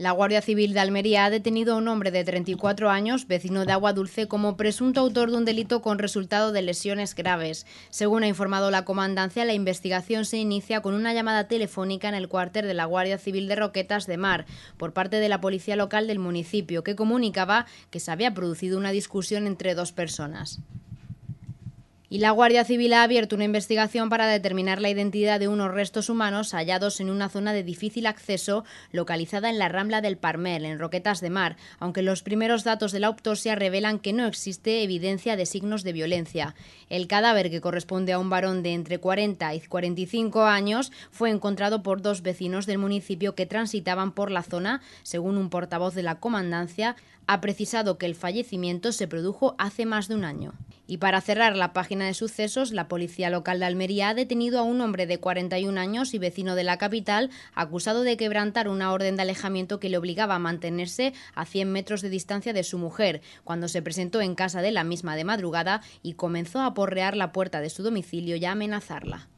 La Guardia Civil de Almería ha detenido a un hombre de 34 años, vecino de Agua Dulce, como presunto autor de un delito con resultado de lesiones graves. Según ha informado la comandancia, la investigación se inicia con una llamada telefónica en el cuartel de la Guardia Civil de Roquetas de Mar por parte de la policía local del municipio, que comunicaba que se había producido una discusión entre dos personas y la Guardia Civil ha abierto una investigación para determinar la identidad de unos restos humanos hallados en una zona de difícil acceso localizada en la Rambla del Parmel, en Roquetas de Mar, aunque los primeros datos de la autopsia revelan que no existe evidencia de signos de violencia. El cadáver, que corresponde a un varón de entre 40 y 45 años, fue encontrado por dos vecinos del municipio que transitaban por la zona, según un portavoz de la comandancia, ha precisado que el fallecimiento se produjo hace más de un año. Y para cerrar la página de sucesos, la policía local de Almería ha detenido a un hombre de 41 años y vecino de la capital, acusado de quebrantar una orden de alejamiento que le obligaba a mantenerse a 100 metros de distancia de su mujer, cuando se presentó en casa de la misma de madrugada y comenzó a porrear la puerta de su domicilio y a amenazarla.